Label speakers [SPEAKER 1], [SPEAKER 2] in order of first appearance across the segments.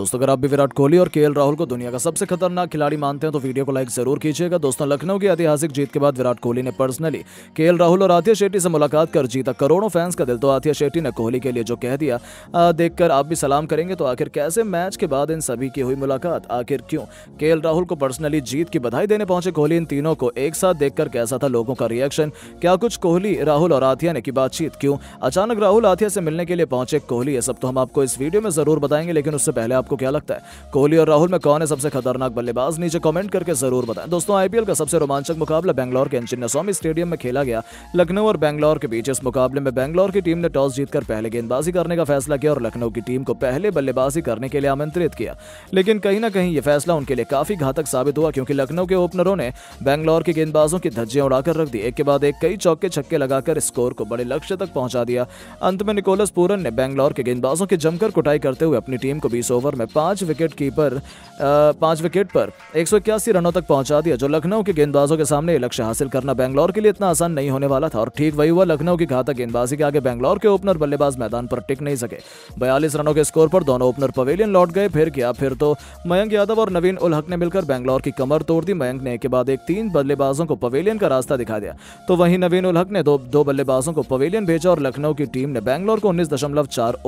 [SPEAKER 1] दोस्तों अगर आप भी विराट कोहली और के राहुल को दुनिया का सबसे खतरनाक खिलाड़ी मानते हैं तो वीडियो को लाइक जरूर कीजिएगा दोस्तों लखनऊ की ऐतिहासिक जीत के बाद विराट कोहली ने पर्सनली के राहुल और आतिया शेट्टी से मुलाकात कर जीता करोड़ों फैंस का दिल तो आतिया शेट्टी ने कोहली के लिए जो कह दिया देखकर आप भी सलाम करेंगे तो आखिर कैसे मैच के बाद इन सभी की हुई मुलाकात आखिर क्यों के राहुल को पर्सनली जीत की बधाई देने पहुंचे कोहली इन तीनों को एक साथ देखकर कैसा था लोगों का रिएक्शन क्या कुछ कोहली राहुल और आथिया ने की बातचीत क्यों अचानक राहुल आथिया से मिलने के लिए पहुंचे कोहली ये सब तो हम आपको इस वीडियो में जरूर बताएंगे लेकिन उससे पहले आप आपको क्या लगता है कोहली और राहुल में कौन है सबसे खतरनाक बल्लेबाज नीचे कमेंट करके जरूर बताएं दोस्तों आईपीएल का सबसे रोमांचक मुकाबला बैंगलोर के एंजिन स्वामी स्टेडियम में खेला गया लखनऊ और बैंगलोर के बीच इस मुकाबले में बैंगलोर की टीम ने टॉस जीतकर पहले गेंदबाजी करने का फैसला किया और लखनऊ की टीम को पहले बल्लेबाजी करने के लिए आमंत्रित किया लेकिन कहीं ना कहीं यह फैसला उनके लिए काफी घातक साबित हुआ क्योंकि लखनऊ के ओपनरों ने बैंगलोर के गेंदबाजों की धज्जियां उड़ाकर रख दी एक के बाद एक कई चौके छक्के लगाकर स्कोर को बड़े लक्ष्य तक पहुंचा दिया अंत में निकोलस पूरन ने बैंगलोर के गेंदबाजों की जमकर कुटाई करते हुए अपनी टीम को बीस ओवर में पांच विकेट कीपर पांच विकेट पर एक रनों तक पहुंचा दिया जो लखनऊ के गेंदबाजों के सामने लक्ष्य हासिल करना बैंगलोर के लिए इतना आसान नहीं होने वाला था और ठीक वही हुआ लखनऊ की घातक गेंदबाजी के आगे बैंगलोर के ओपनर बल्लेबाज मैदान पर टिक नहीं सके बयालीस रनों के स्कोर पर दोनों ओपनर पवेलियन लौट गए फिर क्या फिर तो मयंक यादव और नवीन उल हक ने मिलकर बैंगलोर की कमर तोड़ दी मयंक ने एक के बाद एक तीन बल्लेबाजों को पवेलियन का रास्ता दिखा दिया तो वहीं नवीन उल हक ने दो दो बल्लेबाजों को पवेलियन भेजा और लखनऊ की टीम ने बैंगलोर को उन्नीस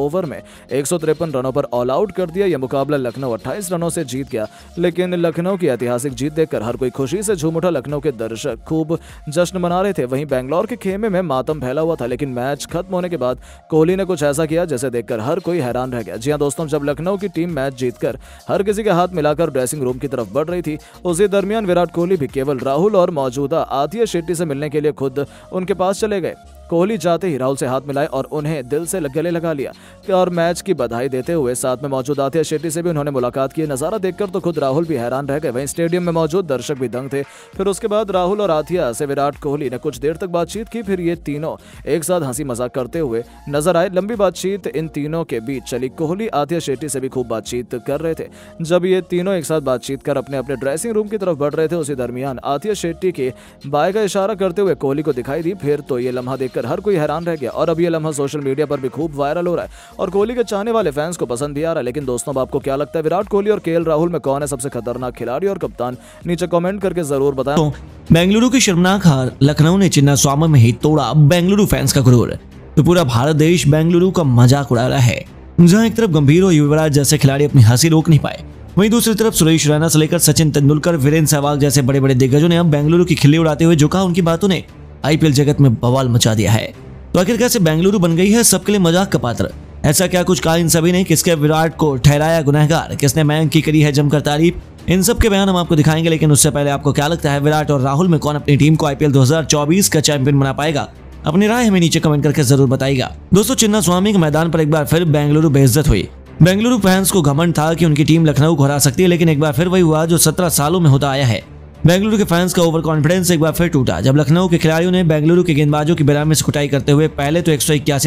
[SPEAKER 1] ओवर में एक रनों पर ऑल आउट कर दिया यह मुकाबला लखनऊ अट्ठाईस रनों से जीत गया लेकिन लखनऊ की ऐतिहासिक जीत देखकर हर कोई खुशी से झूम उठा लखनऊ के दर्शक खूब जश्न मना रहे थे वहीं बैंगलोर के खेमे में मातम फैला हुआ था लेकिन मैच खत्म होने के बाद कोहली ने कुछ ऐसा किया जैसे देखकर हर कोई हैरान रह गया जी हाँ दोस्तों जब लखनऊ की टीम मैच जीतकर हर किसी के हाथ मिलाकर ड्रेसिंग रूम की तरफ बढ़ रही थी उसी दरमियान विराट कोहली भी केवल राहुल और मौजूदा आतिया शेट्टी से मिलने के लिए खुद उनके पास चले गए कोहली जाते ही राहुल से हाथ मिलाए और उन्हें दिल से गले लगा लिया और मैच की बधाई देते हुए साथ में मौजूद आतिया शेट्टी से भी उन्होंने मुलाकात की नजारा देखकर तो खुद राहुल भी हैरान रह गए वहीं स्टेडियम में मौजूद दर्शक भी दंग थे फिर उसके बाद राहुल और आतिया से विराट कोहली ने कुछ देर तक बातचीत की फिर ये तीनों एक साथ हंसी मजाक करते हुए नजर आए लंबी बातचीत इन तीनों के बीच चली कोहली आतिया शेट्टी से भी खूब बातचीत कर रहे थे जब ये तीनों एक साथ बातचीत कर अपने अपने ड्रेसिंग रूम की तरफ बढ़ रहे थे उसी दरमियान आतिया शेट्टी के बाय का इशारा करते हुए कोहली को दिखाई दी फिर तो ये लम्हा देखकर देखकर हर कोई हैरान रह गया और अब ये लम्हा सोशल मीडिया पर भी खूब वायरल हो रहा है और कोहली के चाहने वाले फैंस को पसंद भी आ रहा है लेकिन दोस्तों आपको क्या लगता है विराट कोहली और के राहुल में कौन है सबसे खतरनाक खिलाड़ी और कप्तान नीचे कॉमेंट करके जरूर बताए तो,
[SPEAKER 2] बेंगलुरु की शर्मनाक हार लखनऊ ने चिन्ना स्वामी में ही तोड़ा बेंगलुरु फैंस का गुरूर तो पूरा भारत देश बेंगलुरु का मजाक उड़ा रहा है जहाँ एक तरफ गंभीर और युवराज जैसे खिलाड़ी अपनी हंसी रोक नहीं पाए वहीं दूसरी तरफ सुरेश रैना से लेकर सचिन तेंदुलकर वीरेंद्र सहवाग जैसे बड़े बड़े दिग्गजों ने अब बेंगलुरु की खिल्ली उड़ाते हुए झुका उनकी बातों ने आईपीएल जगत में बवाल मचा दिया है तो आखिर कैसे बेंगलुरु बन गई है सबके लिए मजाक का पात्र ऐसा क्या कुछ कहा इन सभी ने किसके विराट को ठहराया गुनहगार किसने मैं की करी है जमकर तारीफ इन सब के बयान हम आपको दिखाएंगे लेकिन उससे पहले आपको क्या लगता है विराट और राहुल में कौन अपनी टीम को आईपीएल 2024 का चैंपियन बना पाएगा अपनी राय हमें नीचे कमेंट करके जरूर बताएगा दोस्तों चिन्ना स्वामी के मैदान पर एक बार फिर बेंगलुरु बेइज्जत हुई बेंगलुरु फैंस को घमंड था कि उनकी टीम लखनऊ को हरा सकती है लेकिन एक बार फिर वही हुआ जो सत्रह सालों में होता आया है बेंगलुरु के फैंस का ओवर कॉन्फिडेंस एक बार फिर टूटा जब लखनऊ के खिलाड़ियों ने बेंगलुरु के गेंदबाजों की बिराम में से कुटाई करते हुए पहले तो एक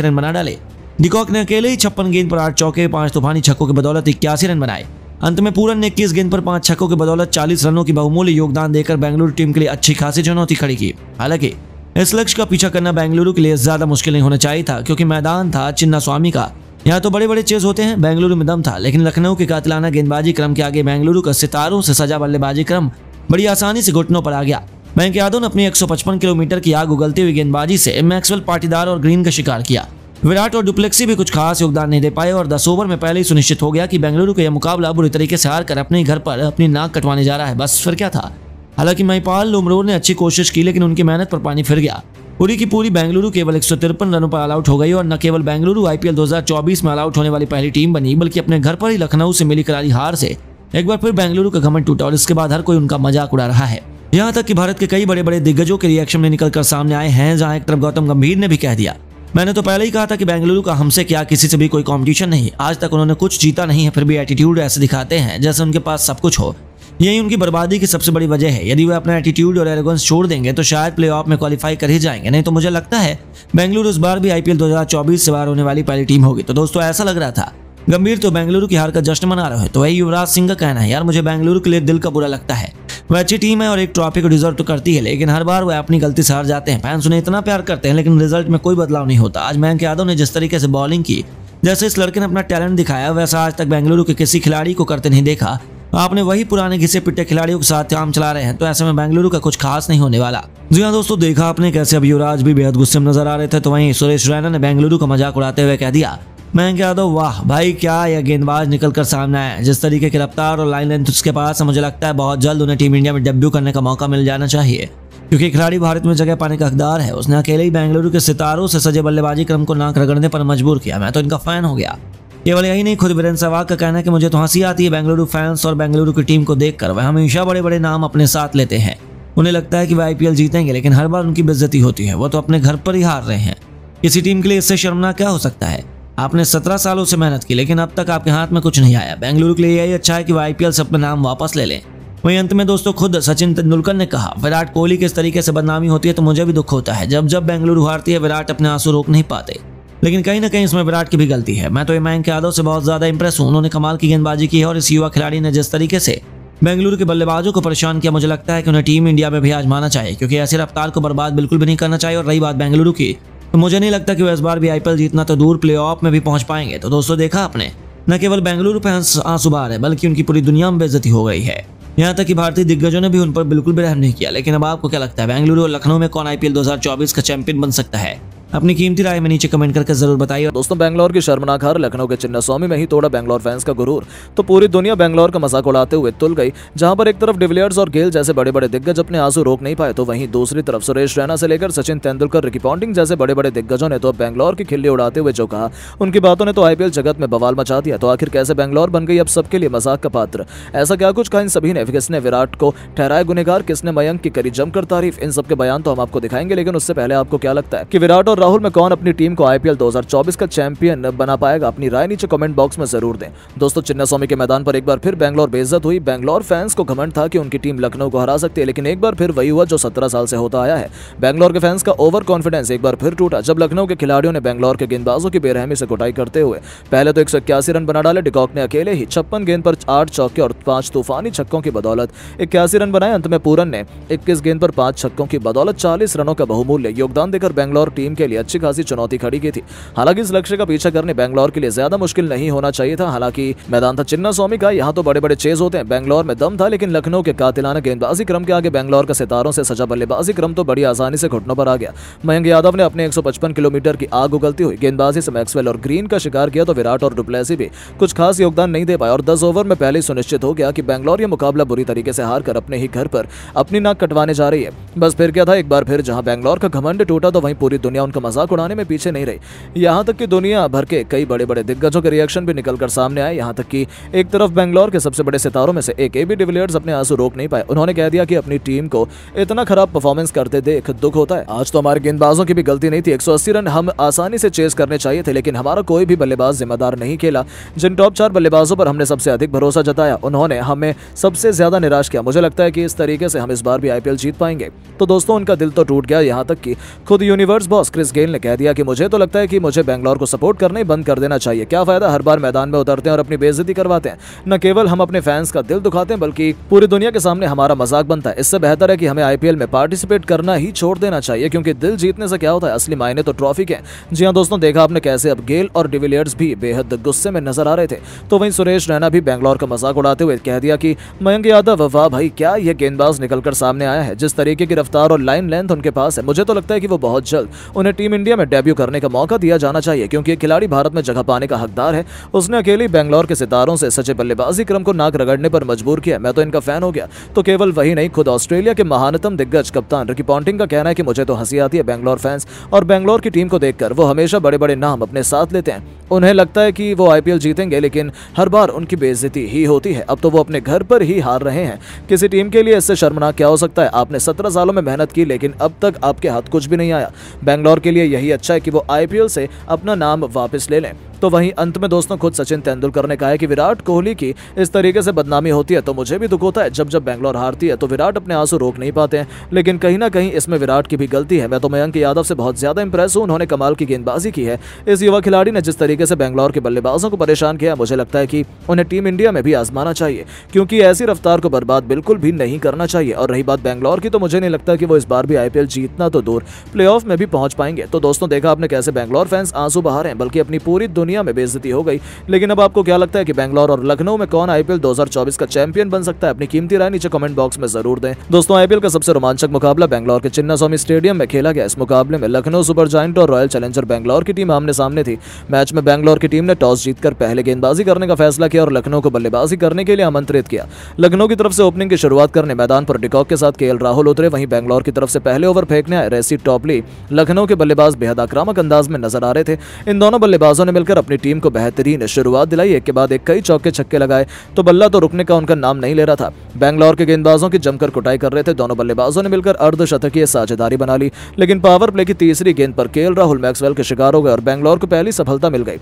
[SPEAKER 2] रन बना डाले डिकॉक ने अकेले ही छप्पन गेंद पर आठ चौके पांच तूफानी छक्कों की बदौलत इक्यासी रन बनाए अंत में पूरन ने इक्कीस गेंद पर पांच छक्कों की बदौलत चालीस रनों की बहुमूल्य योगदान देकर बेंगलुरु टीम के लिए अच्छी खासी चुनौती खड़ी की हालांकि इस लक्ष्य का पीछा करना बेंगलुरु के लिए ज्यादा मुश्किल नहीं होना चाहिए था क्योंकि मैदान था चिन्ना स्वामी का यहाँ तो बड़े बड़े चेज होते हैं बेंगलुरु में दम था लेकिन लखनऊ के कातलाना गेंदबाजी क्रम के आगे बेंगलुरु का सितारों से सजा बल्लेबाजी क्रम बड़ी आसानी से घुटनों पर आ गया बैंक यादव ने अपनी 155 किलोमीटर की आग उगलती हुई गेंदबाजी से मैक्सवेल पाटीदार और ग्रीन का शिकार किया विराट और डुप्लेक्सी भी कुछ खास योगदान नहीं दे पाए और दस ओवर में पहले ही सुनिश्चित हो गया कि बेंगलुरु का यह मुकाबला बुरी तरीके से हार कर अपने घर पर अपनी नाक कटवाने जा रहा है बस फिर क्या था हालांकि महिपाल लुमरूर ने अच्छी कोशिश की लेकिन उनकी मेहनत पर पानी फिर गया पूरी की पूरी बेंगलुरु केवल एक रनों पर ऑलआउट हो गई और न केवल बेंगलुरु आईपीएल 2024 में ऑलआउट होने वाली पहली टीम बनी बल्कि अपने घर पर ही लखनऊ से मिली करारी हार से एक बार फिर बेंगलुरु का घमन टूटा और इसके बाद हर कोई उनका मजाक उड़ा रहा है यहाँ तक कि भारत के कई बड़े बड़े दिग्गजों के रिएक्शन में निकलकर सामने आए हैं जहाँ एक तरफ गौतम गंभीर ने भी कह दिया मैंने तो पहले ही कहा था कि बेंगलुरु का हमसे क्या किसी से भी कोई कॉम्पिटिशन नहीं आज तक उन्होंने कुछ जीता नहीं है फिर भी एटीट्यूड ऐसे दिखाते हैं जैसे उनके पास सब कुछ हो यही उनकी बर्बादी की सबसे बड़ी वजह है यदि वे अपना एटीट्यूड और एरोगेंस छोड़ देंगे तो शायद प्ले में क्वालिफाई कर ही जाएंगे नहीं तो मुझे लगता है बेंगलुरु इस बार भी आईपीएल 2024 से बाहर होने वाली पहली टीम होगी तो दोस्तों ऐसा लग रहा था गंभीर तो बेंगलुरु की हार का जश्न मना रहे हैं तो वही युवराज सिंह का कहना है यार मुझे बेंगलुरु के लिए दिल का बुरा लगता है वह अच्छी टीम है और एक ट्रॉफी को डिजर्व तो करती है लेकिन हर बार वह अपनी गलती से हार जाते हैं फैंस उन्हें इतना प्यार करते हैं लेकिन रिजल्ट में कोई बदलाव नहीं होता आज मयंक यादव ने जिस तरीके से बॉलिंग की जैसे इस लड़के ने अपना टैलेंट दिखाया वैसा आज तक बेंगलुरु के किसी खिलाड़ी को करते नहीं देखा आपने वही पुराने घिसे पिटे खिलाड़ियों के साथ काम चला रहे हैं तो ऐसे में बेंगलुरु का कुछ खास नहीं होने वाला जी हाँ दोस्तों देखा आपने कैसे अब युवराज भी बेहद गुस्से में नजर आ रहे थे तो वहीं सुरेश रैना ने बेंगलुरु का मजाक उड़ाते हुए कह दिया मैं क्या दो तो वाह भाई क्या यह गेंदबाज निकल कर सामने आया जिस तरीके की रफ्तार और लाइन लेंथ उसके पास मुझे लगता है बहुत जल्द उन्हें टीम इंडिया में डेब्यू करने का मौका मिल जाना चाहिए क्योंकि खिलाड़ी भारत में जगह पाने का हकदार है उसने अकेले ही बेंगलुरु के सितारों से सजे बल्लेबाजी क्रम को नाक रगड़ने पर मजबूर किया मैं तो इनका फैन हो गया केवल यही नहीं खुद वीरेंद्र सहवाग का कहना है कि मुझे तो हंसी आती है बेंगलुरु फैंस और बेंगलुरु की टीम को देखकर वह हमेशा बड़े बड़े नाम अपने साथ लेते हैं उन्हें लगता है कि वह आईपीएल जीतेंगे लेकिन हर बार उनकी बेज्जती होती है वो तो अपने घर पर ही हार रहे हैं किसी टीम के लिए इससे शर्मना क्या हो सकता है आपने सत्रह सालों से मेहनत की लेकिन अब तक आपके हाथ में कुछ नहीं आया बेंगलुरु के लिए यही अच्छा है कि वह आईपीएल से अपना नाम वापस ले लें वहीं अंत में दोस्तों खुद सचिन तेंदुलकर ने कहा विराट कोहली के इस तरीके से बदनामी होती है तो मुझे भी दुख होता है जब जब बेंगलुरु हारती है विराट अपने आंसू रोक नहीं पाते लेकिन कहीं ना कहीं इसमें विराट की भी गलती है मैं तो के यादव से बहुत ज्यादा इंप्रेस हूँ उन्होंने कमाल की गेंदबाजी की है और इस युवा खिलाड़ी ने जिस तरीके से बेंगलुरु के बल्लेबाजों को परेशान किया मुझे लगता है कि उन्हें टीम इंडिया में भी आजमाना चाहिए क्योंकि ऐसी रफ्तार को बर्बाद बिल्कुल भी नहीं करना चाहिए और रही बात बेंगलुरु की तो मुझे नहीं लगता कि वो इस बार भी आईपीएल जीतना तो दूर प्ले में भी पहुंच पाएंगे तो दोस्तों देखा आपने न केवल बेंगलुरु पे आंसू है बल्कि उनकी पूरी दुनिया में बेजती हो गई है यहाँ तक कि भारतीय दिग्गजों ने भी उन पर बिल्कुल भी रहम नहीं किया लेकिन अब आपको क्या लगता है बेंगलुरु और लखनऊ में कौन आईपीएल 2024 का चैंपियन बन सकता है अपनी कीमती राय में नीचे कमेंट करके जरूर बताइए दोस्तों बैंगलोर की शर्मनाक हार लखनऊ के चिन्ना स्वामी में ही तोड़ा बैंगलोर फैंस का गुरूर तो पूरी दुनिया
[SPEAKER 1] बैंगलोर का मजाक उड़ाते हुए तुल गई जहां पर एक तरफ डिविलियर्स और गेल जैसे बड़े बड़े दिग्गज अपने आंसू रोक नहीं पाए तो वहीं दूसरी तरफ सुरेश रैना से लेकर सचिन तेंदुलकर रिकी पॉन्टिंग जैसे बड़े बड़े दिग्गजों ने तो बैंगलोर की खिल्ली उड़ाते हुए जो कहा उनकी बातों ने तो आईपीएल जगत में बवाल मचा दिया तो आखिर कैसे बैंगलोर बन गई अब सबके लिए मजाक का पात्र ऐसा क्या कुछ कहा इन सभी ने किसने विराट को ठहराए गुनेगार किसने मयंक की करी जमकर तारीफ इन सबके बयान तो हम आपको दिखाएंगे लेकिन उससे पहले आपको क्या लगता है कि विराट और राहुल में कौन अपनी टीम को आईपीएल 2024 का चैंपियन बना पाएगा अपनी राय नीचे कमेंट बॉक्स में जरूर दें दोस्तों चिन्ना स्वामी के मैदान पर एक बार फिर बैंगलोर बेइज्जत हुई बैंगलोर फैंस को घमंड था कि उनकी टीम लखनऊ को हरा सकती है लेकिन एक बार फिर वही हुआ जो सत्रह साल से होता आया है बैंगलोर के फैंस का ओवर कॉन्फिडेंस एक बार फिर टूटा जब लखनऊ के खिलाड़ियों ने बैंगलोर के गेंदबाजों की बेरहमी से कुटाई करते हुए पहले तो एक रन बना डाले डिकॉक ने अकेले ही छप्पन गेंद पर आठ चौके और पांच तूफानी छक्कों की बदौलत इक्यासी रन बनाए अंत में पूरन ने इक्कीस गेंद पर पांच छक्कों की बदौलत चालीस रनों का बहुमूल्य योगदान देकर बैंगलोर टीम के के लिए अच्छी खासी चुनौती खड़ी की थी हालांकि इस लक्ष्य का पीछा करने बैंगलोर के लिए ज्यादा मुश्किल नहीं होना चाहिए था हालांकि मैदान था चिन्ना स्वामी का यहाँ तो बड़े बड़े चेज होते हैं बैंगलोर में दम था लेकिन लखनऊ के कातिलाना गेंदबाजी क्रम के आगे बैंगलोर का सितारों से सजा बल्लेबाजी क्रम तो बड़ी आसानी से घुटनों पर आ गया मयंक यादव ने अपने एक किलोमीटर की आग उगलती हुई गेंदबाजी से मैक्सवेल और ग्रीन का शिकार किया तो विराट और डुप्लेसी भी कुछ खास योगदान नहीं दे पाए और दस ओवर में पहले सुनिश्चित हो गया कि बैंगलोर यह मुकाबला बुरी तरीके से हार कर अपने ही घर पर अपनी नाक कटवाने जा रही है बस फिर क्या था एक बार फिर जहां बैंगलोर का घमंड टूटा तो वहीं पूरी दुनिया उनके उनका मजाक उड़ाने में पीछे नहीं रही यहाँ तक कि दुनिया भर के कई बड़े बड़े दिग्गजों के रिएक्शन भी निकलकर सामने आए यहाँ तक कि एक तरफ बेंगलोर के सबसे बड़े सितारों में से एक ए बी डिविलियर्स अपने आंसू रोक नहीं पाए उन्होंने कह दिया कि अपनी टीम को इतना खराब परफॉर्मेंस करते देख दुख होता है आज तो हमारे गेंदबाजों की भी गलती नहीं थी एक रन हम आसानी से चेस करने चाहिए थे लेकिन हमारा कोई भी बल्लेबाज जिम्मेदार नहीं खेला जिन टॉप चार बल्लेबाजों पर हमने सबसे अधिक भरोसा जताया उन्होंने हमें सबसे ज्यादा निराश किया मुझे लगता है कि इस तरीके से हम इस बार भी आईपीएल जीत पाएंगे तो दोस्तों उनका दिल तो टूट गया यहाँ तक कि खुद universe boss Chris Chris Gayle ने कह दिया कि मुझे तो लगता है कि मुझे बैंगलोर को सपोर्ट करने बंद कर देना चाहिए क्या फायदा हर बार मैदान में उतरते हैं और अपनी बेजती करवाते हैं न केवल हम अपने फैंस का दिल दुखाते हैं बल्कि पूरी दुनिया के सामने हमारा मजाक बनता है इससे बेहतर है कि हमें आईपीएल में पार्टिसिपेट करना ही छोड़ देना चाहिए क्योंकि दिल जीतने से क्या होता है असली मायने तो ट्रॉफी के जी हाँ दोस्तों देखा आपने कैसे अब गेल और डिविलियर्स भी बेहद गुस्से में नजर आ रहे थे तो वहीं सुरेश रैना भी बैंगलोर का मजाक उड़ाते हुए कह दिया कि मयंक यादव वाह भाई क्या यह गेंदबाज निकलकर सामने आया है जिस तरीके की रफ्तार और लाइन लेंथ उनके पास है मुझे तो लगता है कि वो बहुत जल्द उन्हें टीम इंडिया में डेब्यू करने का मौका दिया जाना चाहिए क्योंकि एक खिलाड़ी भारत में जगह पाने का हकदार है उसने अकेली बैंगलोर के सितारों से सचे बल्लेबाजी क्रम को नाक रगड़ने पर मजबूर किया मैं तो इनका फैन हो गया तो केवल वही नहीं खुद ऑस्ट्रेलिया के महानतम दिग्गज कप्तान रिकी पॉन्टिंग का कहना है कि मुझे तो हंसी आती है बैंगलोर फैंस और बैंगलोर की टीम को देखकर वो हमेशा बड़े बड़े नाम अपने साथ लेते हैं उन्हें लगता है कि वो आईपीएल जीतेंगे लेकिन हर बार उनकी बेइज्जती ही होती है अब तो वो अपने घर पर ही हार रहे हैं किसी टीम के लिए इससे शर्मनाक क्या हो सकता है आपने सत्रह सालों में मेहनत की लेकिन अब तक आपके हाथ कुछ भी नहीं आया बैंगलोर के लिए यही अच्छा है कि वो आईपीएल से अपना नाम वापस ले लें तो वहीं अंत में दोस्तों खुद सचिन तेंदुलकर ने कहा है कि विराट कोहली की इस तरीके से बदनामी होती है तो मुझे भी दुख होता है जब जब बैंगलोर हारती है तो विराट अपने आंसू रोक नहीं पाते हैं लेकिन कहीं ना कहीं इसमें विराट की भी गलती है मैं तो मयंक यादव से बहुत ज्यादा इंप्रेस हूँ उन्होंने कमाल की गेंदबाजी की है इस युवा खिलाड़ी ने जिस तरीके से बैंगलोर के बल्लेबाजों को परेशान किया मुझे लगता है कि उन्हें टीम इंडिया में भी आजमाना चाहिए क्योंकि ऐसी रफ्तार को बर्बाद बिल्कुल भी नहीं करना चाहिए और रही बात बैंगलोर की तो मुझे नहीं लगता कि वो इस बार भी आईपीएल जीतना तो दूर प्ले में भी पहुंच पाएंगे तो दोस्तों देखा आपने कैसे बैंगलोर फैंस आंसू बहा रहे हैं बल्कि अपनी पूरी दुनिया में बेजती हो गई लेकिन अब आपको क्या लगता है कि बैंगलोर और लखनऊ में कौन आईपीएल 2024 का चैंपियन बन सकता है अपनी कीमती राय नीचे कमेंट बॉक्स में जरूर दें दोस्तों आईपीएल का सबसे रोमांचक मुकाबला बैंगलोर के चिन्ना स्वामी स्टेडियम में खेला गया इस मुकाबले में लखनऊ सुपर जॉइंट और रॉयल चैलेंजर बैंगलोर की टीम आमने सामने थी मैच में बैंगलोर की टीम ने टॉस जीतकर पहले गेंदबाजी करने का फैसला किया और लखनऊ को बल्लेबाजी करने के लिए आमंत्रित किया लखनऊ की तरफ से ओपनिंग की शुरुआत करने मैदान पर डिकॉक के साथ के राहुल उतरे वहीं बैंगलोर की तरफ से पहले ओवर फेंकने आए रेसी टॉपली लखनऊ के बल्लेबाज बेहद आक्रामक अंदाज में नजर आ रहे थे इन दोनों बल्लेबाजों ने मिलकर कर अपनी टीम को बेहतरीन शुरुआत दिलाई एक के बाद एक कई चौके छक्के लगाए तो बल्ला तो रुकने का उनका नाम नहीं ले रहा था बैंगलोर के गेंदबाजों की जमकर कुटाई कर रहे थे दोनों बल्लेबाजों ने मिलकर अर्धशतकीय साझेदारी बना ली लेकिन पावर प्ले की तीसरी गेंद पर केल राहुल मैक्सवेल के शिकार हो गए और बैंगलोर को पहली सफलता मिल गई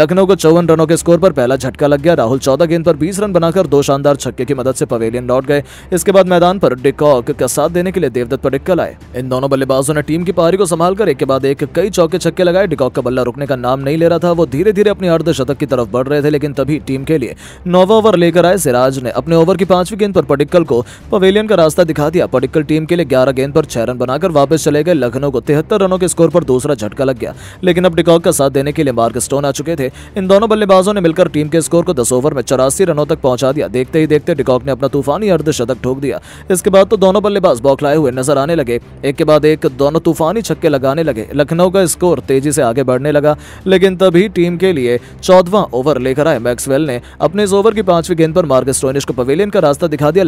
[SPEAKER 1] लखनऊ को चौवन रनों के स्कोर पर पहला झटका लग गया राहुल चौदह गेंद पर बीस रन बनाकर दो शानदार छक्के की मदद से पवेलियन लौट गए इसके बाद मैदान पर डिकॉक का साथ देने के लिए देवदत्त पडिक्कल आए इन दोनों बल्लेबाजों ने टीम की पारी को संभालकर एक के बाद एक कई चौके छक्के लगाए डिकॉक का बल्ला रुकने का नाम नहीं ले रहा था वो धीरे धीरे अपने अर्धशतक की तरफ बढ़ रहे थे लेकिन तभी टीम के लिए नौवा ओवर लेकर आए सिराज ने अपने ओवर की पांचवी गेंद पर पडिक्कल को पवेलियन का रास्ता दिखा दिया पडिक्कल टीम के लिए ग्यारह गेंद पर छह रन बनाकर वापस चले गए लखनऊ को तिहत्तर रनों के स्कोर पर दूसरा झटका लग गया लेकिन अब डिकॉक का साथ देने के लिए मार्क स्टोन आ चुके थे इन दोनों बल्लेबाजों ने मिलकर टीम के स्कोर को दस ओवर में चौरासी रनों तक पहुंचा दिया देखते ही देखते डिकॉक ने अपना तूफानी अर्धशतक ठोक दिया इसके बाद तो दोनों बल्लेबाज बौखलाए हुए नजर आने लगे एक के बाद एक दोनों तूफानी छक्के लगाने लगे लखनऊ का स्कोर तेजी से आगे बढ़ने लगा लेकिन तभी टीम के लिए चौदवा ओवर लेकर आए मैक्सवेल ने अपने इस ओवर की पांचवी गेंद पर मार्ग स्टोनिश को पवेलियन का रास्ता दिखा दिया